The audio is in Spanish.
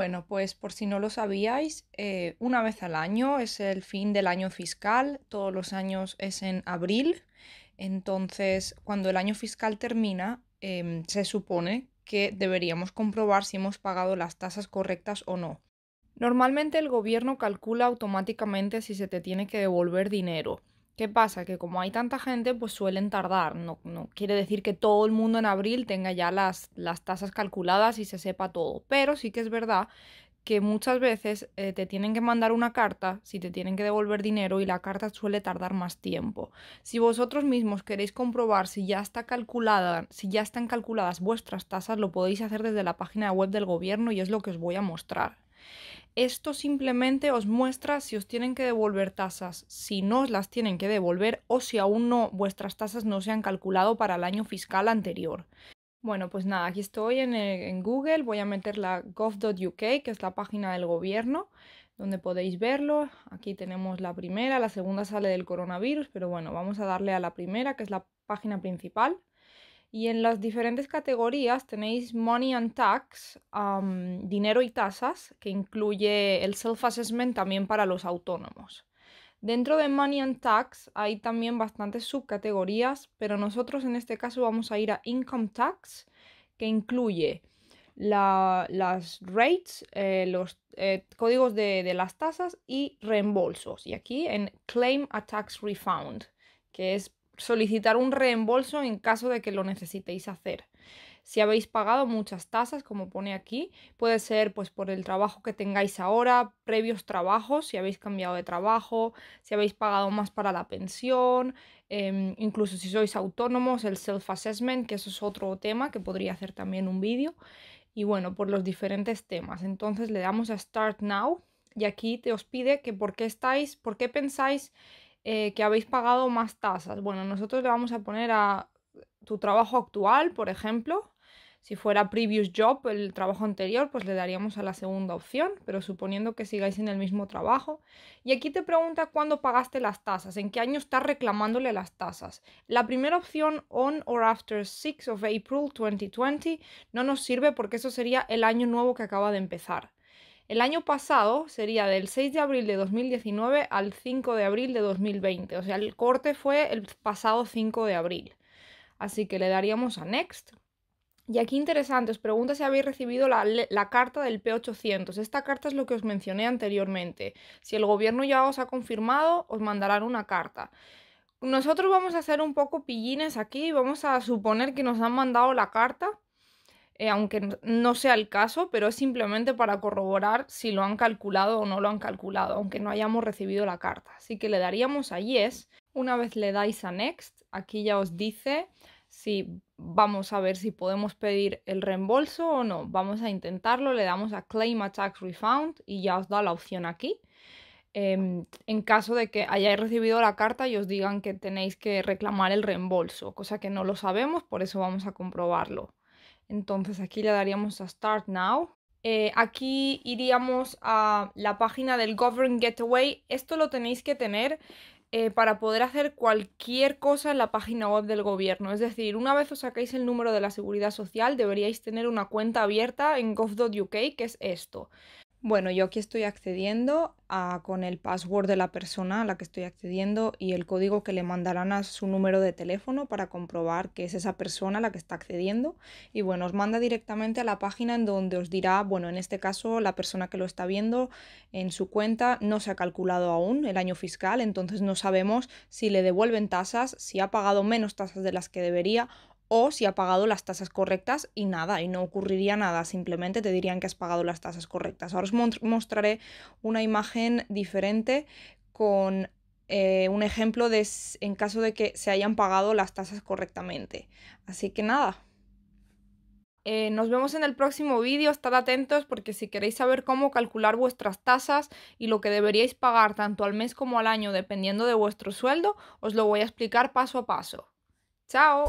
Bueno, pues por si no lo sabíais, eh, una vez al año es el fin del año fiscal, todos los años es en abril, entonces cuando el año fiscal termina, em, se supone que deberíamos comprobar si hemos pagado las tasas correctas o no. Normalmente el gobierno calcula automáticamente si se te tiene que devolver dinero, ¿Qué pasa? Que como hay tanta gente, pues suelen tardar. No, quiere decir que todo el mundo en abril tenga ya las, tasas calculadas y se sepa todo. Pero sí que es verdad que muchas veces eh, te tienen que mandar una carta si te tienen que devolver dinero y la carta suele tardar más tiempo. Si vosotros mismos queréis comprobar si ya está calculada, si ya están calculadas vuestras tasas, lo podéis hacer desde la página web del gobierno y es lo que os voy a mostrar. Esto simplemente os muestra si os tienen que devolver tasas, si no os las tienen que devolver o si aún no vuestras tasas no se han calculado para el año fiscal anterior. Bueno, pues nada, aquí estoy en, eh, en Google, voy a meter la gov.uk, que es la página del gobierno, donde podéis verlo. Aquí tenemos la primera, la segunda sale del coronavirus, pero bueno, vamos a darle a la primera, que es la página principal. Y en las diferentes categorías tenéis Money and Tax, dinero y tasas, que incluye el self-assessment también para los autónomos. Dentro de Money and Tax hay también bastantes subcategorías, pero nosotros en este caso vamos a ir a Income Tax, que incluye las rates, eh, los eh, códigos de, de las tasas y reembolsos. Y aquí en Claim a Tax Refund, que es solicitar un reembolso en caso de que lo necesitéis hacer. Si habéis pagado muchas tasas, como pone aquí, puede ser pues por el trabajo que tengáis ahora, previos trabajos, si habéis cambiado de trabajo, si habéis pagado más para la pensión, em, incluso si sois autónomos, el self-assessment, que eso es otro tema que podría hacer también un vídeo, y bueno, por los diferentes temas. Entonces le damos a Start Now y aquí te os pide que por qué estáis, por qué pensáis eh, que habéis pagado más tasas. Bueno, nosotros le vamos a poner a tu trabajo actual, por ejemplo. Si fuera previous job, el trabajo anterior, pues le daríamos a la segunda opción, pero suponiendo que sigáis en el mismo trabajo. Y aquí te pregunta cuándo pagaste las tasas, en qué año estás reclamándole las tasas. La primera opción, on or after 6 of April 2020, no nos sirve porque eso sería el año nuevo que acaba de empezar. El año pasado sería del 6 de abril de 2019 al 5 de abril de 2020. O sea, el corte fue el pasado 5 de abril. Así que le daríamos a Next. Y aquí interesante, os pregunta si habéis recibido la, carta del P800. Esta carta es lo que os mencioné anteriormente. Si el gobierno ya os ha confirmado, os mandarán una carta. Nosotros vamos a hacer un poco pillines aquí, vamos a suponer que nos han mandado la carta eh, aunque no sea el caso, pero es simplemente para corroborar si lo han calculado o no lo han calculado, aunque no hayamos recibido la carta. Así que le daríamos a yes. Una vez le dais a next, aquí ya os dice si vamos a ver si podemos pedir el reembolso o no. Vamos a intentarlo, le damos a claim a tax refund y ya os da la opción aquí. Em, en caso de que hayáis recibido la carta y os digan que tenéis que reclamar el reembolso, cosa que no lo sabemos, por eso vamos a comprobarlo. Entonces aquí le daríamos a Start Now. Eh, aquí iríamos a la página del Govern Getaway. Esto lo tenéis que tener eh, para poder hacer cualquier cosa en la página web del gobierno. Es decir, una vez os saquéis el número de la seguridad social, deberíais tener una cuenta abierta en gov.uk, que es esto. Bueno, yo aquí estoy accediendo con el password de la persona a la que estoy accediendo y el código que le mandarán a su número de teléfono para comprobar que es esa persona la que está accediendo. Y bueno, os manda directamente a la página en donde os dirá, bueno, en este caso la persona que lo está viendo en su cuenta no se ha calculado aún el año fiscal, entonces no sabemos si le devuelven tasas, si ha pagado menos tasas de las que debería o si ha pagado las tasas correctas y nada, y no ocurriría nada, simplemente te dirían que has pagado las tasas correctas. Ahora os mostraré una imagen diferente con eh, un ejemplo de en caso de que se hayan pagado las tasas correctamente. Así que nada. Eh, nos vemos en el próximo vídeo, estad atentos porque si queréis saber cómo calcular vuestras tasas y lo que deberíais pagar tanto al mes como al año dependiendo de vuestro sueldo, os lo voy a explicar paso a paso. ¡Chao!